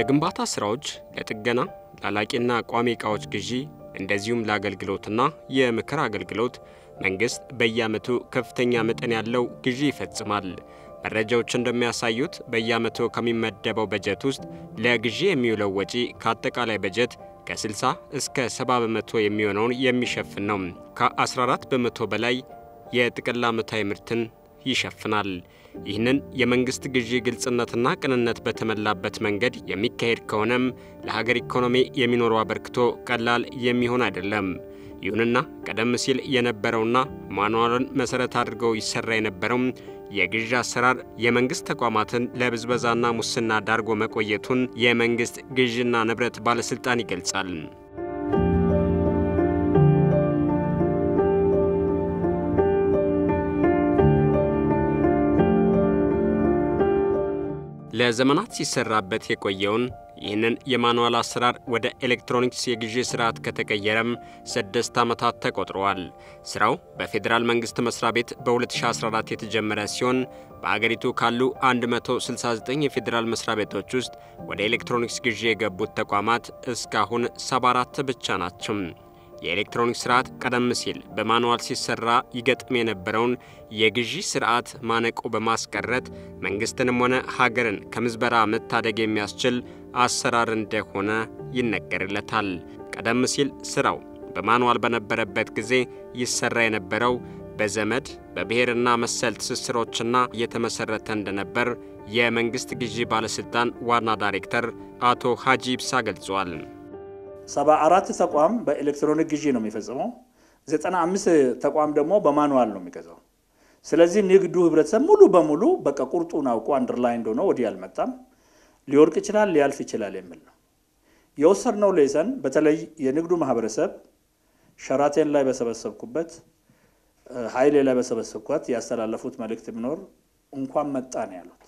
ለግንባታ ስራዎች፣ ለጥገና፣ ላላቂና ቋሚ እቃዎች ግዢ እንደዚሁም ለአገልግሎትና የምክር አገልግሎት መንግስት በየአመቱ ከፍተኛ መጠን ያለው ግዢ ይፈጽማል። መረጃዎች እንደሚያሳዩት በየአመቱ ከሚመደበው በጀት ውስጥ ለግዢ የሚውለው ወጪ ከአጠቃላይ በጀት ከ60 እስከ 70 በመቶ የሚሆነውን የሚሸፍን ነው። ከ14 በመቶ በላይ የጥቅል ዓመታዊ ምርትን ይሸፍናል። ይህንን የመንግስት ግዢ ግልጽነትና ቅንነት በተሞላበት መንገድ የሚካሄድ ከሆነም ለሀገር ኢኮኖሚ የሚኖረው አበርክቶ ቀላል የሚሆን አይደለም። ይሁንና ቀደም ሲል የነበረውና ማንዋልን መሠረት አድርገው ይሰራ የነበረው የግዢ አሰራር የመንግስት ተቋማትን ለብዝበዛና ሙስና ዳርጎ መቆየቱን የመንግስት ግዢና ንብረት ባለስልጣን ይገልጻል። ለዘመናት ሲሰራበት የቆየውን ይህንን የማኑዋል አሰራር ወደ ኤሌክትሮኒክስ የግዢ ስርዓት ከተቀየረም ስድስት ዓመታት ተቆጥረዋል። ስራው በፌዴራል መንግስት መስሪያ ቤት በ2014 የተጀመረ ሲሆን በአገሪቱ ካሉ 169 የፌዴራል መስሪያ ቤቶች ውስጥ ወደ ኤሌክትሮኒክስ ግዢ የገቡት ተቋማት እስካሁን 74 ብቻ ናቸው። የኤሌክትሮኒክስ ስርዓት ቀደም ሲል በማንዋል ሲሰራ ይገጥም የነበረውን የግዢ ስርዓት ማነቆ በማስቀረት መንግስትንም ሆነ ሀገርን ከምዝበራ መታደግ የሚያስችል አሰራር እንደሆነ ይነገርለታል። ቀደም ሲል ስራው በማንዋል በነበረበት ጊዜ ይሰራ የነበረው በዘመድ በብሔርና መሰል ትስስሮችና እየተመሰረተ እንደነበር የመንግስት ግዢ ባለስልጣን ዋና ዳይሬክተር አቶ ሀጂ ገልጿል። 74 ተቋም በኤሌክትሮኒክ ግዢ ነው የሚፈጽመው። 95 ተቋም ደግሞ በማኑዋል ነው የሚገዛው። ስለዚህ ንግዱ ህብረተሰብ ሙሉ በሙሉ በቃ ቁርጡን አውቆ አንደርላይ እንደሆነ ወዲህ አልመጣም። ሊወርቅ ይችላል፣ ሊያልፍ ይችላል የሚል ነው የወሰድነው ሌሰን። በተለይ የንግዱ ማህበረሰብ ሸራቴን ላይ በሰበሰብኩበት ሀይሌ ላይ በሰበሰብኳት ያስተላለፉት መልእክት ቢኖር እንኳን መጣ ነው ያሉት።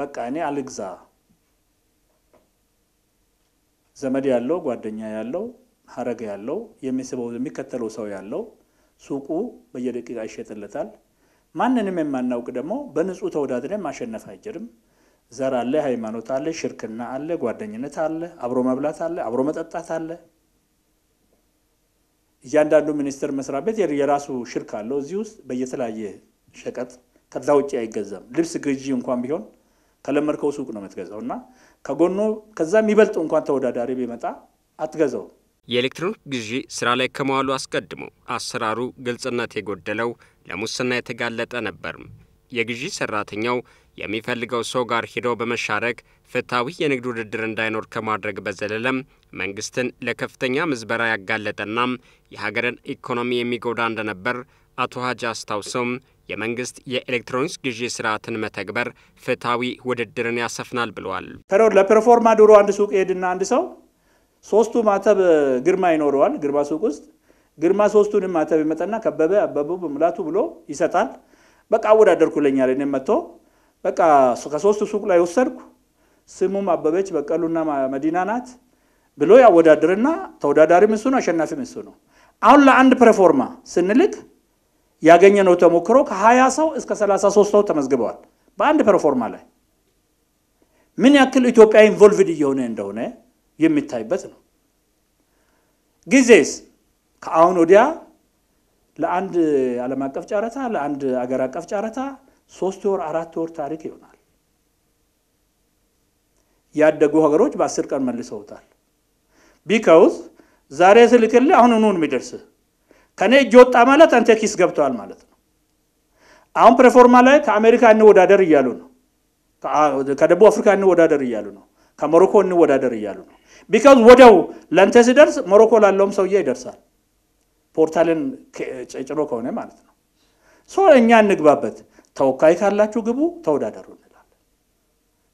በቃ እኔ አልግዛ ዘመድ ያለው ጓደኛ ያለው ሀረግ ያለው የሚስበው የሚከተለው ሰው ያለው ሱቁ በየደቂቃ ይሸጥለታል። ማንንም የማናውቅ ደግሞ በንጹህ ተወዳድረን ማሸነፍ አይችልም። ዘር አለ፣ ሃይማኖት አለ፣ ሽርክና አለ፣ ጓደኝነት አለ፣ አብሮ መብላት አለ፣ አብሮ መጠጣት አለ። እያንዳንዱ ሚኒስቴር መስሪያ ቤት የራሱ ሽርክ አለው። እዚህ ውስጥ በየተለያየ ሸቀጥ ከዛ ውጭ አይገዛም። ልብስ ግዢ እንኳን ቢሆን ከለመድከው ሱቅ ነው የምትገዛው እና ከጎኑ ከዛ የሚበልጥ እንኳን ተወዳዳሪ ቢመጣ አትገዛው። የኤሌክትሮኒክ ግዢ ስራ ላይ ከመዋሉ አስቀድሞ አሰራሩ ግልጽነት የጎደለው ለሙስና የተጋለጠ ነበርም። የግዢ ሰራተኛው የሚፈልገው ሰው ጋር ሂዶ በመሻረክ ፍትሐዊ የንግድ ውድድር እንዳይኖር ከማድረግ በዘለለም መንግስትን ለከፍተኛ ምዝበራ ያጋለጠና የሀገርን ኢኮኖሚ የሚጎዳ እንደነበር አቶ ሀጂ አስታውሰውም የመንግስት የኤሌክትሮኒክስ ግዢ ስርዓትን መተግበር ፍትሐዊ ውድድርን ያሰፍናል ብለዋል። ለፐርፎርማ ድሮ አንድ ሱቅ ሄድና አንድ ሰው ሶስቱ ማተብ ግርማ ይኖረዋል። ግርማ ሱቅ ውስጥ ግርማ ሶስቱንም ማተብ ይመጣና ከበበ፣ አበቡ፣ በሙላቱ ብሎ ይሰጣል። በቃ አወዳደርኩለኛል። እኔም መጥቶ በቃ ከሶስቱ ሱቅ ላይ ወሰድኩ። ስሙም አበበች በቀሉና መዲና ናት ብሎ ያወዳድርና ተወዳዳሪም እሱ ነው፣ አሸናፊም እሱ ነው። አሁን ለአንድ ፐርፎርማ ስንልክ ያገኘነው ተሞክሮ ከ20 ሰው እስከ 33 ሰው ተመዝግበዋል በአንድ ፐርፎርማ ላይ። ምን ያክል ኢትዮጵያ ኢንቮልቭድ እየሆነ እንደሆነ የሚታይበት ነው። ጊዜስ ከአሁን ወዲያ ለአንድ ዓለም አቀፍ ጨረታ ለአንድ አገር አቀፍ ጨረታ ሶስት ወር አራት ወር ታሪክ ይሆናል። ያደጉ ሀገሮች በአስር ቀን መልሰውታል። ቢካውዝ ዛሬ ስልክል አሁን ኑን የሚደርስህ ከኔ እጅ ወጣ ማለት አንተ ኪስ ገብተዋል ማለት ነው። አሁን ፕሬፎርማ ላይ ከአሜሪካ እንወዳደር እያሉ ነው። ከደቡብ አፍሪካ እንወዳደር እያሉ ነው። ከሞሮኮ እንወዳደር እያሉ ነው። ቢካዝ ወደው ለንተ ሲደርስ ሞሮኮ ላለውም ሰውዬ ይደርሳል። ፖርታልን ጭሮ ከሆነ ማለት ነው። ሶ እኛ እንግባበት። ተወካይ ካላችሁ ግቡ፣ ተወዳደሩ እንላለን።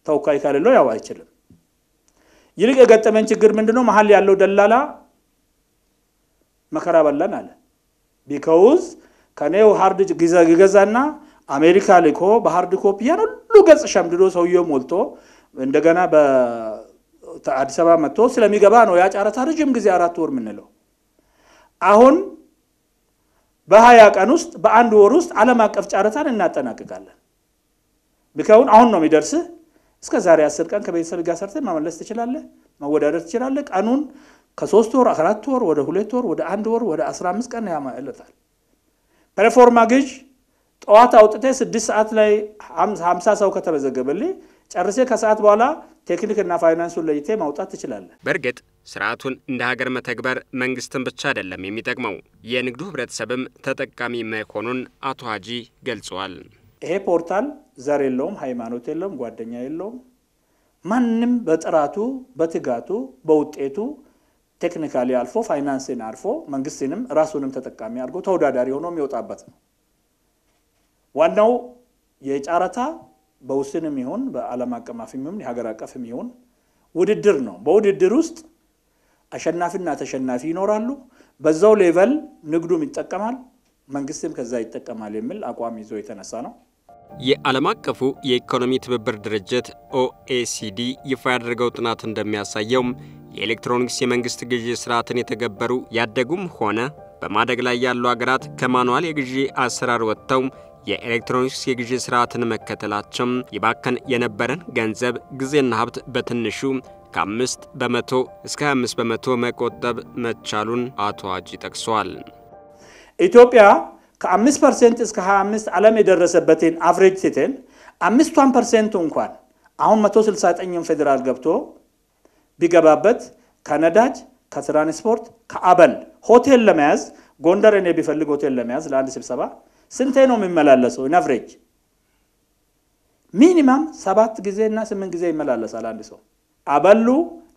ተወካይ ካሌለው ያው አይችልም። ይልቅ የገጠመን ችግር ምንድነው? መሀል ያለው ደላላ መከራ በላን አለ። ቢከውዝ ከኔው ሀርድ ይገዛና አሜሪካ ልኮ በሀርድ ኮፒ ሁሉ ገጽ ሸምድዶ ሰውየው ሞልቶ እንደገና በአዲስ አበባ መጥቶ ስለሚገባ ነው ያጫረታ ረጅም ጊዜ አራት ወር የምንለው። አሁን በሀያ ቀን ውስጥ በአንድ ወር ውስጥ ዓለም አቀፍ ጨረታን እናጠናቅቃለን። ቢከውን አሁን ነው የሚደርስህ። እስከ ዛሬ አስር ቀን ከቤተሰብ ጋር ሰርተህ መመለስ ትችላለህ፣ መወዳደር ትችላለህ። ቀኑን ከሶስት ወር አራት ወር ወደ ሁለት ወር ወደ አንድ ወር ወደ 15 ቀን ያማለታል። ፕሬፎርማ ግዥ ጠዋት አውጥቴ ስድስት ሰዓት ላይ ሀምሳ ሰው ከተመዘገበልኝ ጨርሴ ከሰዓት በኋላ ቴክኒክና ፋይናንሱን ለይቴ ማውጣት ትችላለን። በእርግጥ ስርዓቱን እንደ ሀገር መተግበር መንግስትን ብቻ አይደለም የሚጠቅመው የንግዱ ህብረተሰብም ተጠቃሚ መሆኑን አቶ ሀጂ ገልጸዋል። ይሄ ፖርታል ዘር የለውም፣ ሃይማኖት የለውም፣ ጓደኛ የለውም። ማንም በጥራቱ በትጋቱ በውጤቱ ቴክኒካሊ አልፎ ፋይናንስን አልፎ መንግስትንም ራሱንም ተጠቃሚ አድርጎ ተወዳዳሪ ሆኖ የሚወጣበት ነው። ዋናው የጨረታ በውስንም ይሁን በዓለም አቀፍም ይሁን የሀገር አቀፍም ይሁን ውድድር ነው። በውድድር ውስጥ አሸናፊና ተሸናፊ ይኖራሉ። በዛው ሌቨል ንግዱም ይጠቀማል፣ መንግስትም ከዛ ይጠቀማል የሚል አቋም ይዞ የተነሳ ነው። የዓለም አቀፉ የኢኮኖሚ ትብብር ድርጅት ኦኤሲዲ ይፋ ያደረገው ጥናት እንደሚያሳየው የኤሌክትሮኒክስ የመንግሥት ግዢ ሥርዓትን የተገበሩ ያደጉም ሆነ በማደግ ላይ ያሉ አገራት ከማኑዋል የግዢ አሰራር ወጥተው የኤሌክትሮኒክስ የግዢ ሥርዓትን መከተላቸው ይባከን የነበረን ገንዘብ፣ ጊዜና ሀብት በትንሹ ከአምስት በመቶ እስከ 25 በመቶ መቆጠብ መቻሉን አቶ አጂ ጠቅሰዋል። ኢትዮጵያ ከአምስት ፐርሰንት እስከ 25 ዓለም የደረሰበትን አፍሬጅ ትተን አምስቷን ፐርሰንቱ እንኳን አሁን 169 ፌዴራል ገብቶ ቢገባበት ከነዳጅ ከትራንስፖርት ከአበል ሆቴል ለመያዝ ጎንደር እኔ ቢፈልግ ሆቴል ለመያዝ ለአንድ ስብሰባ ስንቴ ነው የሚመላለሰው? ኢናፍሬጅ ሚኒማም ሰባት ጊዜ እና ስምንት ጊዜ ይመላለሳል አንድ ሰው። አበሉ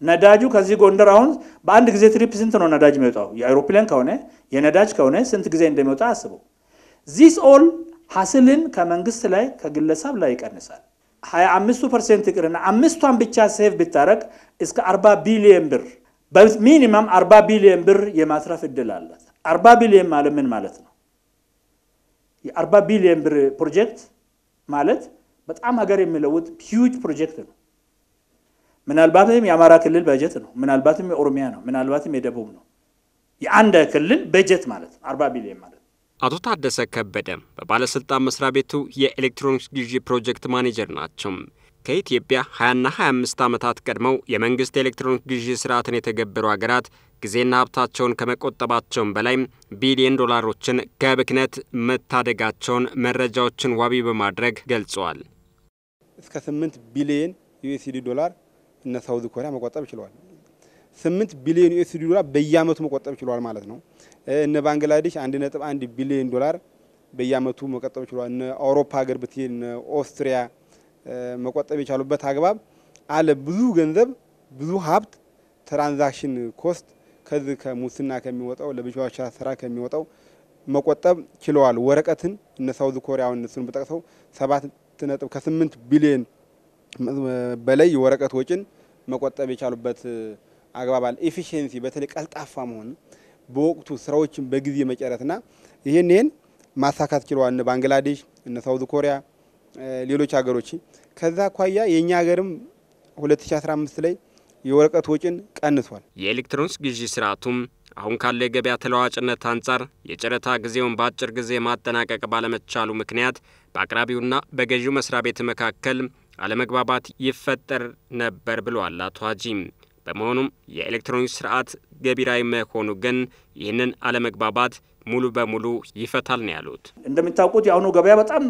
ነዳጁ ከዚህ ጎንደር አሁን በአንድ ጊዜ ትሪፕ ስንት ነው ነዳጅ የሚወጣው? የአይሮፕላን ከሆነ የነዳጅ ከሆነ ስንት ጊዜ እንደሚወጣ አስበው። ዚስ ኦል ሀስልን ከመንግስት ላይ ከግለሰብ ላይ ይቀንሳል። 25 ፐርሰንት ይቅርና አምስቷን ብቻ ሴፍ ብታረግ እስከ 40 ቢሊየን ብር በሚኒማም 40 ቢሊዮን ብር የማትረፍ እድል አላት። 40 ቢሊዮን ማለት ምን ማለት ነው? የ40 ቢሊዮን ብር ፕሮጀክት ማለት በጣም ሀገር የሚለውጥ ሂዩጅ ፕሮጀክት ነው። ምናልባትም የአማራ ክልል በጀት ነው። ምናልባትም የኦሮሚያ ነው። ምናልባትም የደቡብ ነው። የአንድ ክልል በጀት ማለት ነው። 40 ቢሊዮን ማለት አቶ ታደሰ ከበደ በባለስልጣን መስሪያ ቤቱ የኤሌክትሮኒክስ ግዢ ፕሮጀክት ማኔጀር ናቸው። ከኢትዮጵያ 20ና 25 ዓመታት ቀድመው የመንግሥት ኤሌክትሮኒክስ ግዢ ስርዓትን የተገበሩ አገራት ጊዜና ሀብታቸውን ከመቆጠባቸውን በላይ ቢሊዮን ዶላሮችን ከብክነት መታደጋቸውን መረጃዎችን ዋቢ በማድረግ ገልጸዋል። እስከ 8 ቢሊዮን ዩኤስዲ ዶላር እነ ሳውዝ ኮሪያ መቆጠብ ችለዋል። ስምንት ቢሊዮን ዩኤስዲ ዶላር በየአመቱ መቆጠብ ችሏል ማለት ነው። እነ ባንግላዴሽ አንድ ነጥብ አንድ ቢሊዮን ዶላር በየአመቱ መቆጠብ ችሏል። እነ አውሮፓ ሀገር ብትሄድ እነ ኦስትሪያ መቆጠብ የቻሉበት አግባብ አለ። ብዙ ገንዘብ ብዙ ሀብት ትራንዛክሽን ኮስት ከዚህ ከሙስና ከሚወጣው ለብቻዋቻ ስራ ከሚወጣው መቆጠብ ችለዋል። ወረቀትን እነ ሳውዝ ኮሪያውን እነሱን ብጠቅሰው ሰባት ነጥብ ከስምንት ቢሊዮን በላይ የወረቀት ወጪን መቆጠብ የቻሉበት አግባባል ኤፊሽንሲ በተለይ ቀልጣፋ መሆን በወቅቱ ስራዎችን በጊዜ መጨረትና ይህን ማሳካት ችለዋል። እነ ባንግላዴሽ፣ እነ ሳውዝ ኮሪያ፣ ሌሎች ሀገሮች። ከዛ አኳያ የእኛ ሀገርም 2015 ላይ የወረቀት ወጪን ቀንሷል። የኤሌክትሮኒክስ ግዢ ስርዓቱም አሁን ካለ የገበያ ተለዋጭነት አንጻር የጨረታ ጊዜውን በአጭር ጊዜ ማጠናቀቅ ባለመቻሉ ምክንያት በአቅራቢውና በገዢው መስሪያ ቤት መካከል አለመግባባት ይፈጠር ነበር ብሏል አቶ ሀጂም። በመሆኑም የኤሌክትሮኒክስ ስርዓት ገቢራዊ መሆኑ ግን ይህንን አለመግባባት ሙሉ በሙሉ ይፈታል ነው ያሉት። እንደሚታወቁት የአሁኑ ገበያ በጣም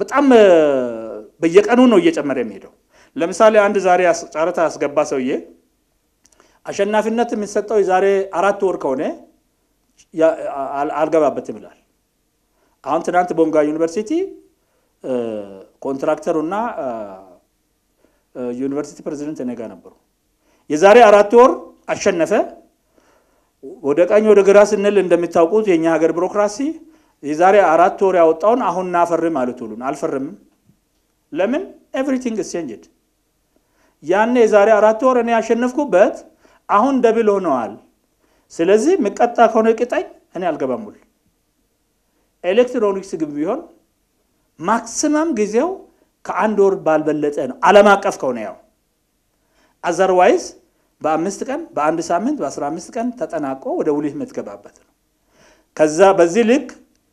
በጣም በየቀኑ ነው እየጨመረ የሚሄደው። ለምሳሌ አንድ ዛሬ ጨረታ ያስገባ ሰውዬ አሸናፊነት የሚሰጠው የዛሬ አራት ወር ከሆነ አልገባበትም ይላል። አሁን ትናንት ቦንጋ ዩኒቨርሲቲ ኮንትራክተሩና ዩኒቨርሲቲ ፕሬዚደንት እኔ ነበሩ። የዛሬ አራት ወር አሸነፈ። ወደ ቀኝ ወደ ግራ ስንል እንደሚታውቁት የእኛ ሀገር ቢሮክራሲ የዛሬ አራት ወር ያወጣውን አሁን ናፈርም አሉት ሁሉን አልፈርምም። ለምን ኤቭሪቲንግ ስቼንጅድ ያኔ የዛሬ አራት ወር እኔ ያሸነፍኩበት አሁን ደብል ሆነዋል። ስለዚህ ምቀጣ ከሆነ ቅጣኝ፣ እኔ አልገባም። ኤሌክትሮኒክስ ግን ቢሆን ማክሲመም ጊዜው ከአንድ ወር ባልበለጠ ነው፣ ዓለም አቀፍ ከሆነ ያው አዘርዋይዝ በአምስት ቀን በአንድ ሳምንት በአስራ አምስት ቀን ተጠናቆ ወደ ውል የምትገባበት ነው። ከዛ በዚህ ልክ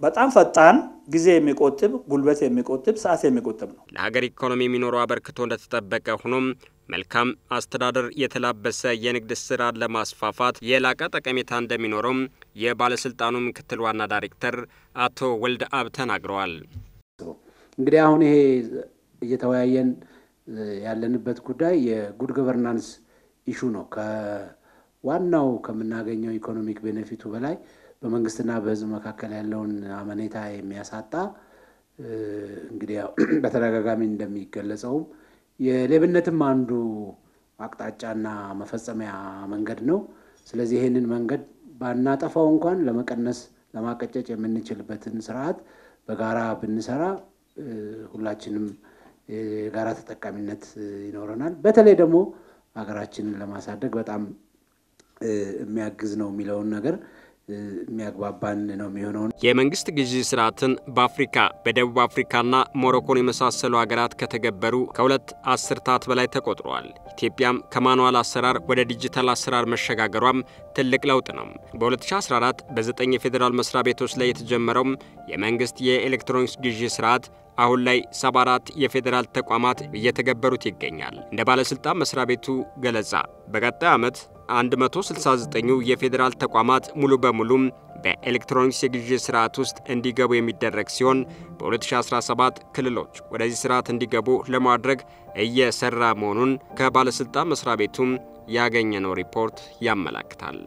በጣም ፈጣን ጊዜ የሚቆጥብ ጉልበት የሚቆጥብ ሰዓት የሚቆጥብ ነው። ለሀገር ኢኮኖሚ የሚኖረው አበርክቶ እንደተጠበቀ ሆኖም መልካም አስተዳደር የተላበሰ የንግድ ስራን ለማስፋፋት የላቀ ጠቀሜታ እንደሚኖረውም የባለስልጣኑ ምክትል ዋና ዳይሬክተር አቶ ወልድ አብ ተናግረዋል። እንግዲህ አሁን ይሄ እየተወያየን ያለንበት ጉዳይ የጉድ ገቨርናንስ ኢሹ ነው። ከዋናው ከምናገኘው ኢኮኖሚክ ቤኔፊቱ በላይ በመንግስትና በህዝብ መካከል ያለውን አመኔታ የሚያሳጣ እንግዲህ በተደጋጋሚ እንደሚገለጸውም የሌብነትም አንዱ አቅጣጫና መፈጸሚያ መንገድ ነው። ስለዚህ ይህንን መንገድ ባናጠፋው እንኳን ለመቀነስ ለማቀጨጭ የምንችልበትን ስርዓት በጋራ ብንሰራ ሁላችንም የጋራ ተጠቃሚነት ይኖረናል። በተለይ ደግሞ ሀገራችንን ለማሳደግ በጣም የሚያግዝ ነው የሚለውን ነገር የሚያግባባን ነው የሚሆነውን የመንግስት ግዢ ስርዓትን በአፍሪካ በደቡብ አፍሪካና ሞሮኮን የመሳሰሉ ሀገራት ከተገበሩ ከሁለት አስርታት በላይ ተቆጥረዋል። ኢትዮጵያም ከማኑዋል አሰራር ወደ ዲጂታል አሰራር መሸጋገሯም ትልቅ ለውጥ ነው። በ2014 በዘጠኝ የፌዴራል መስሪያ ቤቶች ላይ የተጀመረውም የመንግስት የኤሌክትሮኒክስ ግዢ ስርዓት አሁን ላይ 74 የፌዴራል ተቋማት እየተገበሩት ይገኛል። እንደ ባለስልጣን መስሪያ ቤቱ ገለጻ በቀጣይ ዓመት 169ኙ የፌዴራል ተቋማት ሙሉ በሙሉም በኤሌክትሮኒክስ የግዢ ስርዓት ውስጥ እንዲገቡ የሚደረግ ሲሆን በ2017 ክልሎች ወደዚህ ስርዓት እንዲገቡ ለማድረግ እየሰራ መሆኑን ከባለስልጣን መስሪያ ቤቱም ያገኘነው ሪፖርት ያመላክታል።